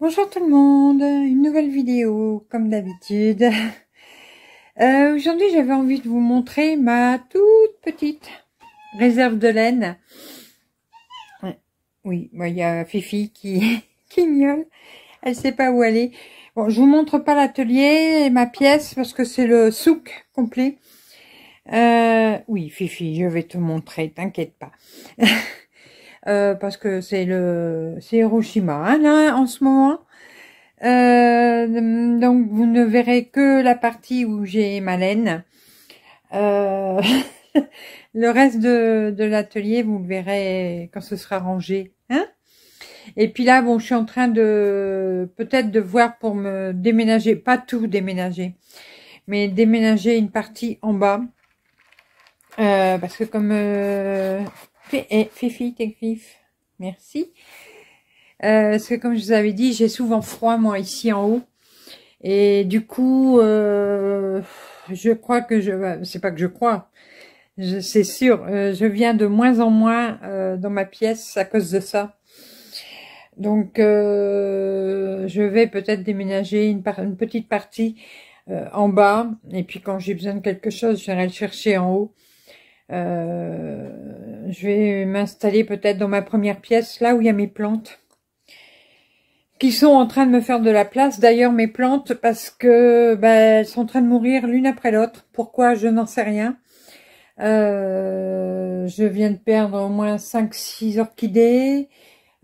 Bonjour tout le monde, une nouvelle vidéo comme d'habitude. Euh, aujourd'hui j'avais envie de vous montrer ma toute petite réserve de laine. Oui, bah il y a Fifi qui, qui miaule, elle sait pas où aller. Bon, je vous montre pas l'atelier et ma pièce parce que c'est le souk complet. Euh, oui Fifi, je vais te montrer, t'inquiète pas. Euh, parce que c'est le c'est Hiroshima hein, là en ce moment. Euh, donc vous ne verrez que la partie où j'ai ma euh, laine. le reste de, de l'atelier, vous le verrez quand ce sera rangé. Hein et puis là, bon, je suis en train de peut-être de voir pour me déménager, pas tout déménager, mais déménager une partie en bas. parce que comme eh, Fifi griffes, merci. Euh, parce que comme je vous avais dit, j'ai souvent froid moi ici en haut. Et du coup, euh, je crois que je... Euh, c'est pas que je crois, c'est sûr. Euh, je viens de moins en moins dans ma pièce à cause de ça. Donc, je vais peut-être déménager une, une, petite partie en bas. Et puis quand j'ai besoin de quelque chose, j'irai le chercher en haut. Euh, je vais m'installer peut-être dans ma première pièce, là où il y a mes plantes, qui sont en train de me faire de la place. D'ailleurs, mes plantes, parce que ben, elles sont en train de mourir l'une après l'autre. Pourquoi Je n'en sais rien. Euh, je viens de perdre au moins 5-6 orchidées,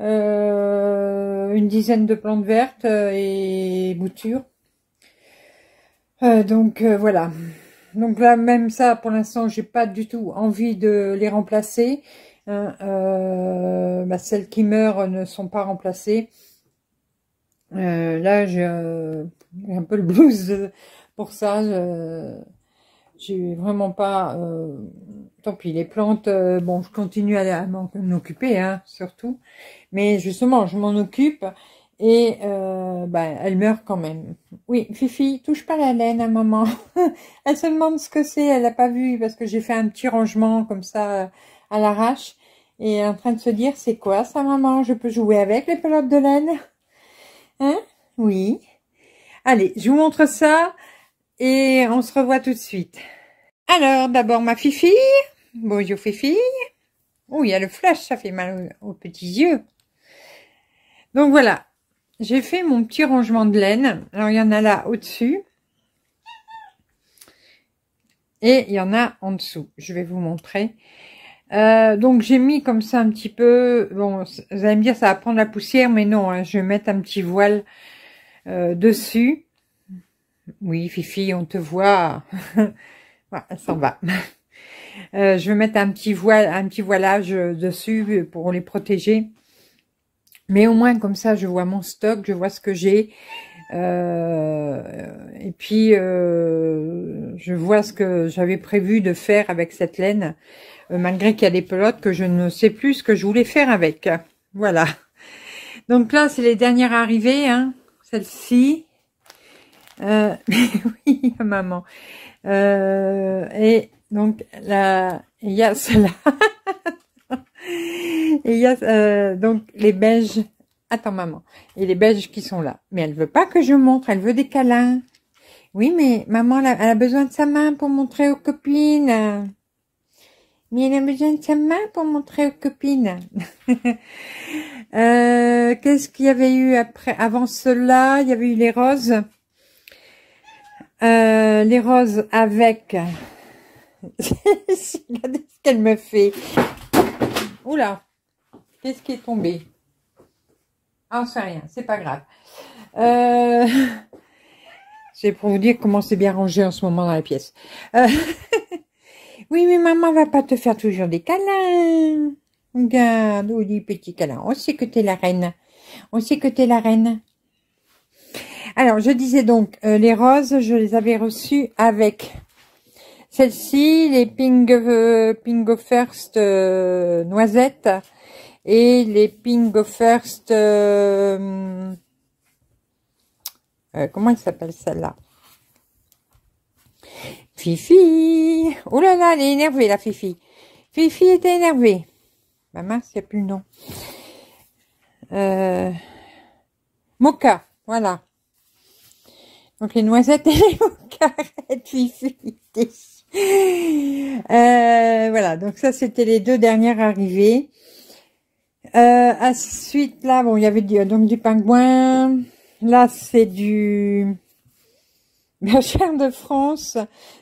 euh, une dizaine de plantes vertes euh, et boutures. donc voilà donc là, même ça, pour l'instant, j'ai pas du tout envie de les remplacer. Hein, euh, bah, celles qui meurent ne sont pas remplacées. Euh, là, euh, j'ai un peu le blues pour ça. J'ai vraiment pas... tant pis, les plantes, bon, je continue à, m'en occuper, hein, surtout. Mais justement, je m'en occupe et euh, bah, elle meurt quand même. Oui, Fifi, touche pas la laine à maman. elle se demande ce que c'est, elle n'a pas vu parce que j'ai fait un petit rangement comme ça euh, à l'arrache. Et en train de se dire, c'est quoi ça maman Je peux jouer avec les pelotes de laine Hein Oui. Allez, je vous montre ça et on se revoit tout de suite. Alors, d'abord ma Fifi. Bonjour Fifi. Oh, il y a le flash, ça fait mal aux petits yeux. Donc voilà, j'ai fait mon petit rangement de laine. Alors, il y en a là au-dessus. Et il y en a en dessous. Je vais vous montrer. Euh, donc, j'ai mis comme ça un petit peu... Bon, vous allez me dire, ça va prendre la poussière. Mais non, hein, je vais mettre un petit voile euh, dessus. Oui, Fifi, on te voit. voilà, elle s'en va. Euh, je vais mettre un petit voile, un petit voilage dessus pour les protéger. Mais au moins, comme ça, je vois mon stock, je vois ce que j'ai. Euh, et puis, euh, je vois ce que j'avais prévu de faire avec cette laine, euh, malgré qu'il y a des pelotes que je ne sais plus ce que je voulais faire avec. Voilà. Donc là, c'est les dernières arrivées, hein, celle-ci. oui, maman. et donc, là, il y a cela. Et il y a euh, donc les beiges. Attends maman. Et les beiges qui sont là. Mais elle veut pas que je montre, elle veut des câlins. Oui, mais maman, elle a, besoin de sa main pour montrer aux copines. Mais elle a besoin de sa main pour montrer aux copines. Euh, qu'est-ce qu'il y avait eu après Avant cela, il y avait eu les roses. Euh, les roses avec... Regardez ce qu'elle me fait. Oula, qu'est-ce qui est tombé Ah, sait rien, c'est pas grave. Euh, c'est pour vous dire comment c'est bien rangé en ce moment dans la pièce. Euh, oui, mais maman va pas te faire toujours des câlins. Regarde, oui, oh, petit câlin. On sait que t'es la reine. On sait que t'es la reine. Alors, je disais donc, euh, les roses, je les avais reçues avec celle-ci, les Pingo, euh, First euh, noisettes et les Pingo First... Euh, comment elle s'appelle celle-là Fifi Oh là là, elle est énervée, la Fifi. Fifi était énervée. Maman, c'est n'y a plus le nom. mocha, voilà. Donc les noisettes et les mocarettes, Fifi, Euh, voilà, donc ça c'était les deux dernières arrivées. Euh, ensuite, là, bon, il y avait du, donc du pingouin. Là, c'est du chère de France.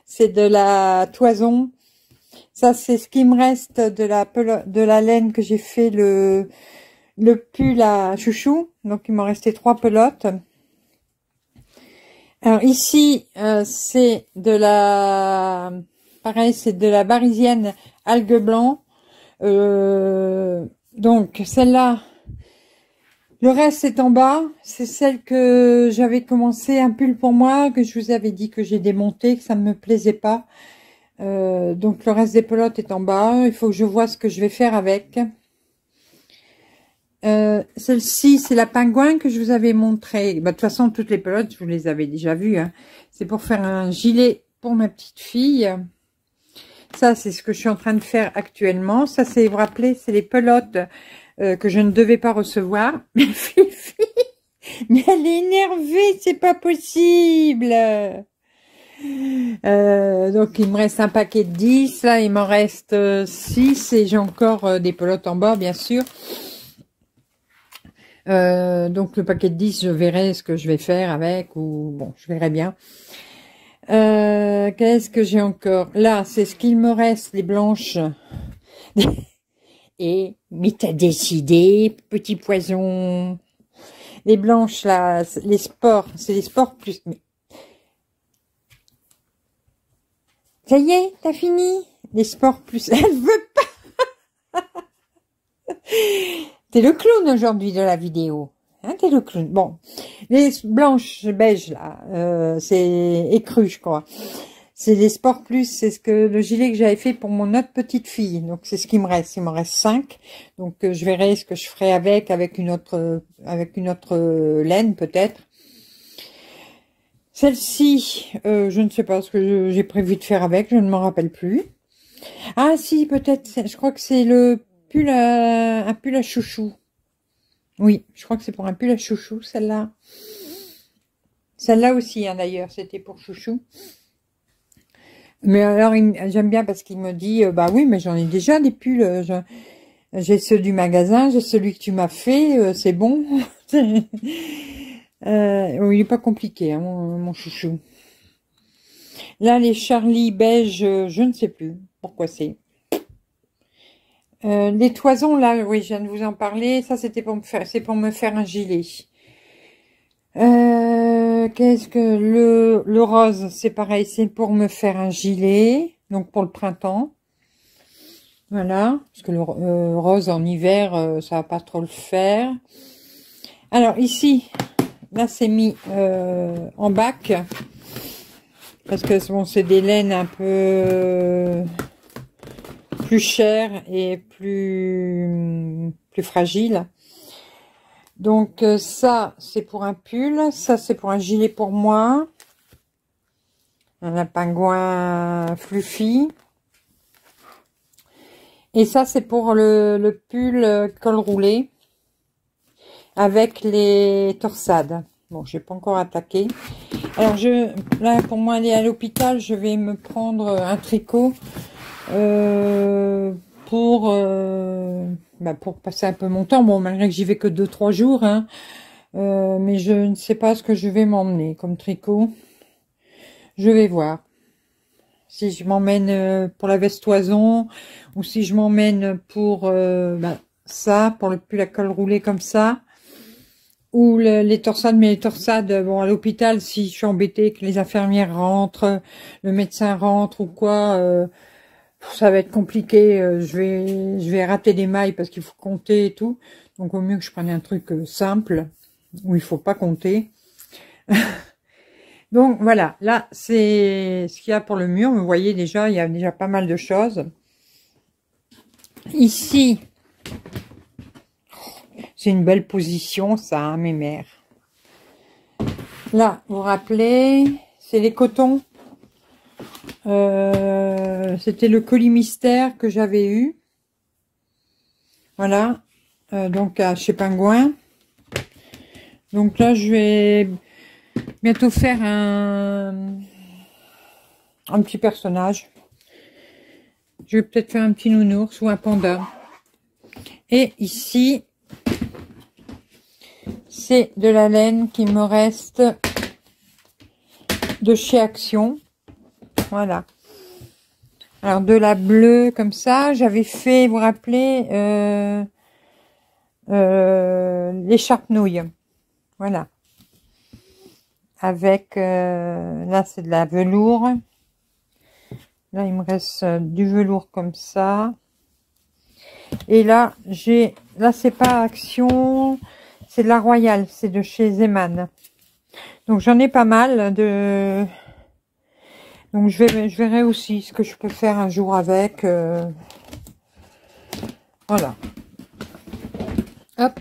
C'est de la toison. Ça, c'est ce qui me reste de la de la laine que j'ai fait le le pull à chouchou. Donc, il m'en restait trois pelotes. Alors ici, euh, c'est de la... Pareil, c'est de la barisienne algue blanc. Euh, donc celle-là, le reste est en bas. C'est celle que j'avais commencé, un pull pour moi, que je vous avais dit que j'ai démonté, que ça ne me plaisait pas. Euh, donc le reste des pelotes est en bas. Il faut que je vois ce que je vais faire avec. Euh, celle-ci, c'est la pingouin que je vous avais montrée. Bah, de toute façon, toutes les pelotes, je vous les avais déjà vues. Hein. C'est pour faire un gilet pour ma petite fille. Ça, c'est ce que je suis en train de faire actuellement. Ça, c'est, vous rappelez, c'est les pelotes euh, que je ne devais pas recevoir. Mais elle est énervée, c'est pas possible euh, donc il me reste un paquet de 10, là il m'en reste 6 et j'ai encore des pelotes en bord, bien sûr. Euh, donc le paquet de 10, je verrai ce que je vais faire avec, ou bon, je verrai bien. Euh, qu'est-ce que j'ai encore Là, c'est ce qu'il me reste, les blanches. Et, mais t'as décidé, petit poison. Les blanches, là, les sports, c'est les sports plus... Ça y est, t'as fini Les sports plus... Elle veut pas T'es le clown aujourd'hui de la vidéo. Hein, t'es le clown. Bon. Les blanches, beige, là, euh, c'est écru, je crois. C'est les sports plus, c'est ce que le gilet que j'avais fait pour mon autre petite fille. Donc c'est ce qui me reste. Il me reste cinq. Donc euh, je verrai ce que je ferai avec, avec une autre, avec une autre euh, laine peut-être. Celle-ci, je ne sais pas ce que j'ai prévu de faire avec, je ne m'en rappelle plus. Ah si, peut-être, je crois que c'est le pull, euh, un pull à chouchou. Oui, je crois que c'est pour un pull à chouchou, celle-là. Celle-là aussi, hein, d'ailleurs, c'était pour chouchou. Mais alors, j'aime bien parce qu'il me dit, euh, bah oui, mais j'en ai déjà des pulls. Euh, j'ai ceux du magasin, j'ai celui que tu m'as fait, c'est bon. il n'est pas compliqué, hein, mon, chouchou. Là, les Charlie beige, je ne sais plus pourquoi c'est. Euh, les toisons, là, oui, je viens de vous en parler. Ça, c'était pour me faire, c'est pour me faire un gilet. Euh, qu'est-ce que le, le rose, c'est pareil, c'est pour me faire un gilet, donc pour le printemps. Voilà, parce que le euh, rose en hiver, ça va pas trop le faire. Alors ici, là c'est mis en bac, parce que bon, c'est des laines un peu cher et plus, plus fragile. Donc euh, ça, c'est pour un pull. Ça, c'est pour un gilet pour moi. Un pingouin fluffy. Et ça, c'est pour le, le pull euh, col roulé avec les torsades. Bon, j'ai pas encore attaqué. Alors, je, là, pour moi, aller à l'hôpital, je vais me prendre un tricot euh, pour, euh, bah, pour passer un peu mon temps, bon, malgré que j'y vais que 2-3 jours, hein. euh, mais je ne sais pas ce que je vais m'emmener comme tricot. Je vais voir. Si je m'emmène pour la veste oison ou si je m'emmène pour bah, ça, pour le pull à col roulé comme ça, ou les torsades, mais les torsades, bon, à l'hôpital, si je suis embêtée, que les infirmières rentrent, le médecin rentre ou quoi, ça va être compliqué, euh, je vais, je vais rater des mailles parce qu'il faut compter et tout. Donc au mieux que je prenne un truc euh, simple, où il faut pas compter. Donc voilà, là c'est ce qu'il y a pour le mur. Vous voyez déjà, il y a déjà pas mal de choses. Ici, c'est une belle position ça, hein, mes mères. Là, vous vous rappelez, c'est les cotons. Euh, euh, c'était le colis mystère que j'avais eu. Voilà. Euh, donc, à, chez Pingouin. Donc là, je vais bientôt faire un, un petit personnage. Je vais peut-être faire un petit nounours ou un panda. Et ici, c'est de la laine qui me reste de chez Action. Voilà. Alors de la bleue comme ça, j'avais fait, vous, rappeler rappelez, euh, euh l'écharpe nouille. Voilà. Avec, euh, là c'est de la velours. Là il me reste euh, du velours comme ça. Et là, j'ai, là c'est pas Action, c'est de la Royale, c'est de chez Zeman. Donc j'en ai pas mal de, donc je, vais, je verrai aussi ce que je peux faire un jour avec. Euh, voilà. Hop,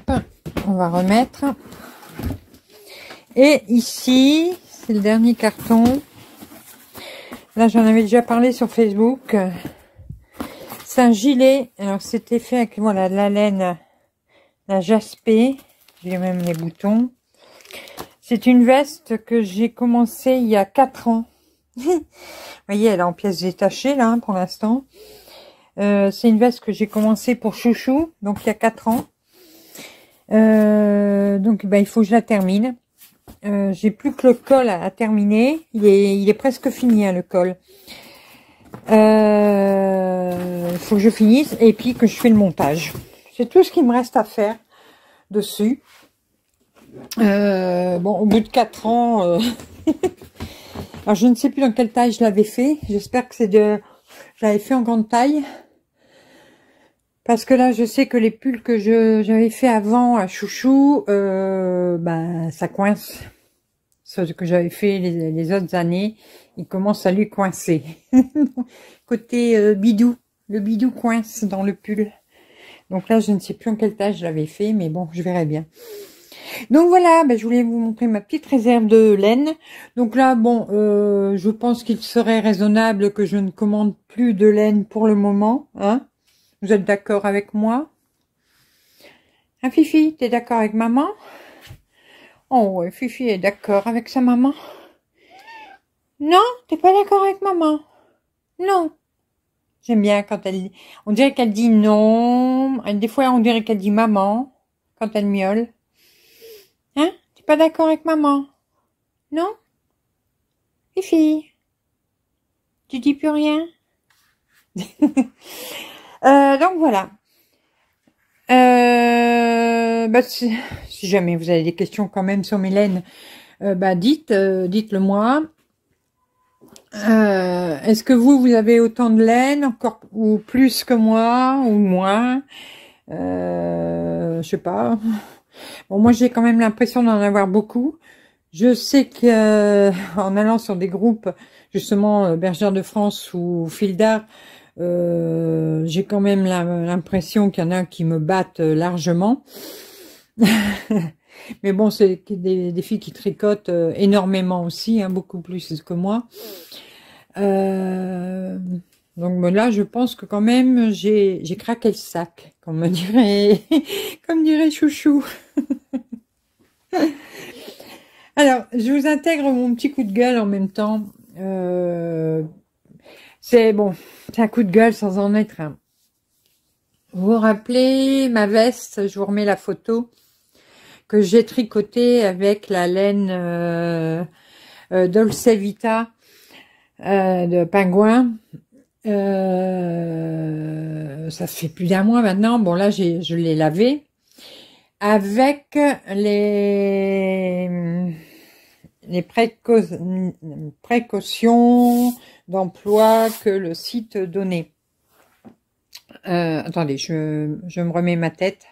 on va remettre. Et ici, c'est le dernier carton. Là, j'en avais déjà parlé sur Facebook. C'est un gilet. Alors, c'était fait avec voilà, la laine, la jaspé. J'ai même les boutons. C'est une veste que j'ai commencé il y a 4 ans. Vous voyez, elle est en pièces détachées là pour l'instant. Euh, c'est une veste que j'ai commencé pour Chouchou, donc il y a 4 ans. Euh, donc ben, il faut que je la termine. Euh, j'ai plus que le col à, terminer. Il est, il est, presque fini hein, le col. Il faut que je finisse et puis que je fais le montage. C'est tout ce qu'il me reste à faire dessus. bon, au bout de 4 ans, Alors, je ne sais plus dans quelle taille je l'avais fait. J'espère que c'est de... l'avais fait en grande taille. Parce que là, je sais que les pulls que j'avais fait avant à Chouchou, euh, ben, ça coince. Ce que j'avais fait les, autres années, il commence à lui coincer. Côté euh, bidou, le bidou coince dans le pull. Donc là, je ne sais plus en quelle taille je l'avais fait, mais bon, je verrai bien. Donc voilà, ben, je voulais vous montrer ma petite réserve de laine. Donc là, bon, euh, je pense qu'il serait raisonnable que je ne commande plus de laine pour le moment. Hein Vous êtes d'accord avec moi Hein, Fifi, t'es d'accord avec maman Oh, ouais, Fifi est d'accord avec sa maman. Non, t'es pas d'accord avec maman Non. J'aime bien quand elle... On dirait qu'elle dit non. Des fois, on dirait qu'elle dit maman quand elle miaule pas d'accord avec maman Non Fifi Tu dis plus rien euh, Donc voilà. Euh, bah, si, jamais vous avez des questions quand même sur mes laines, euh, bah, dites, dites-le moi. Est-ce que vous, vous avez autant de laine encore ou plus que moi ou moins Je sais pas moi, j'ai quand même l'impression d'en avoir beaucoup. Je sais que euh, en allant sur des groupes, justement, euh, Bergère de France ou Fil d'Art, euh, j'ai quand même l'impression qu'il y en a qui me battent largement. Mais bon, c'est des, filles qui tricotent énormément aussi, hein, beaucoup plus que moi. donc ben là, je pense que quand même, j'ai craqué le sac, comme dirait, comme dirait Chouchou. Alors, je vous intègre mon petit coup de gueule en même temps. Euh, c'est bon, c'est un coup de gueule sans en être un. Vous vous rappelez ma veste, je vous remets la photo, que j'ai tricotée avec la laine euh, euh Dolce Vita euh, de pingouin. ça fait plus d'un mois maintenant. Bon là, je l'ai lavée avec les, les précautions d'emploi que le site donnait. Euh, attendez, je, je me remets ma tête.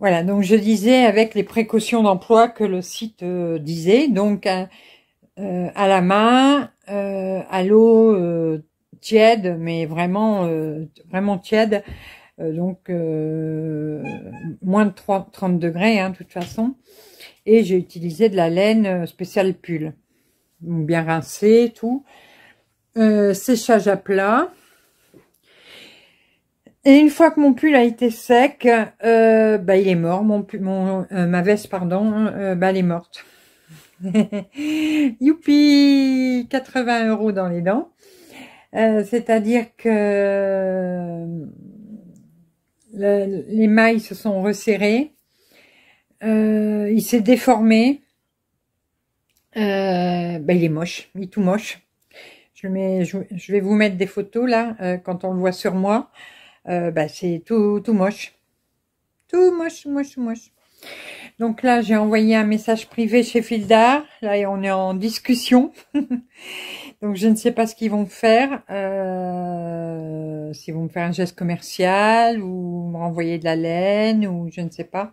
Voilà, donc je disais avec les précautions d'emploi que le site euh, disait, donc euh, à, la main, à l'eau tiède, mais vraiment vraiment tiède, euh, donc euh, moins de 30 degrés, hein, de toute façon. Et j'ai utilisé de la laine euh, spéciale pull, bien rincée, tout. séchage à plat. Et une fois que mon pull a été sec, bah, il est mort. Mon, mon ma veste, pardon, hein, bah, elle est morte. Youpi 80 euros dans les dents. C'est-à-dire que les mailles se sont resserrées, euh, il s'est déformé, euh, ben, il est moche, il est tout moche. Je, mets, je, vais vous mettre des photos là, euh, quand on le voit sur moi, ben, c'est tout, tout moche, tout moche, moche, moche. Donc là, j'ai envoyé un message privé chez Fildar. Là, on est en discussion. Donc, je ne sais pas ce qu'ils vont faire. Euh, S'ils vont me faire un geste commercial ou me renvoyer de la laine ou je ne sais pas.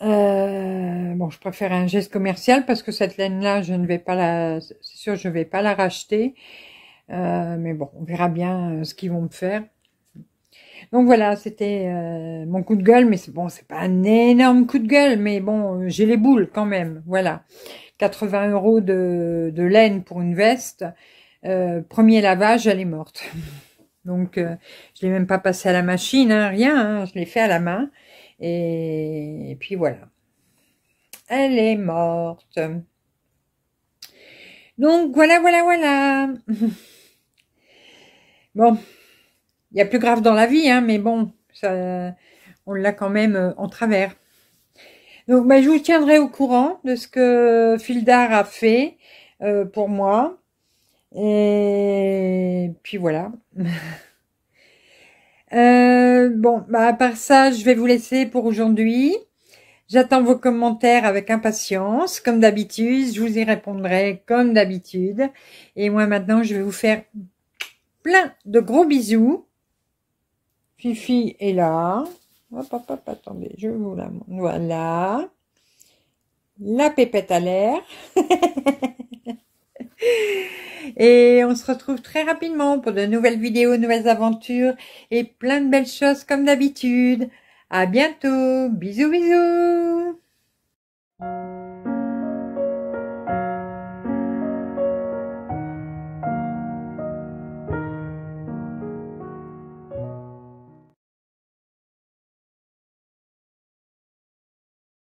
Euh, bon, je préfère un geste commercial parce que cette laine-là, je ne vais pas la... C'est sûr, je ne vais pas la racheter. Euh, mais bon, on verra bien euh, ce qu'ils vont me faire. Donc voilà, c'était euh, mon coup de gueule, mais c'est bon, c'est pas un énorme coup de gueule, mais bon, euh, j'ai les boules quand même. Voilà, 80 euros de, laine pour une veste. Euh, premier lavage, elle est morte. Donc je je l'ai même pas passé à la machine, hein, rien. Hein, je l'ai fait à la main. et puis voilà, elle est morte. Donc voilà, voilà, voilà. bon. Il y a plus grave dans la vie, hein, mais bon, ça, on l'a quand même euh, en travers. Donc, bah, je vous tiendrai au courant de ce que Fildar a fait euh, pour moi. Et puis voilà. Euh, bon, bah, à part ça, je vais vous laisser pour aujourd'hui. J'attends vos commentaires avec impatience, comme d'habitude. Je vous y répondrai comme d'habitude. Et moi, maintenant, je vais vous faire plein de gros bisous. Fifi est là. Hop, hop, hop, attendez, je vous la montre. Voilà. La pépette à l'air. Et on se retrouve très rapidement pour de nouvelles vidéos, nouvelles aventures et plein de belles choses comme d'habitude. À bientôt. Bisous, bisous.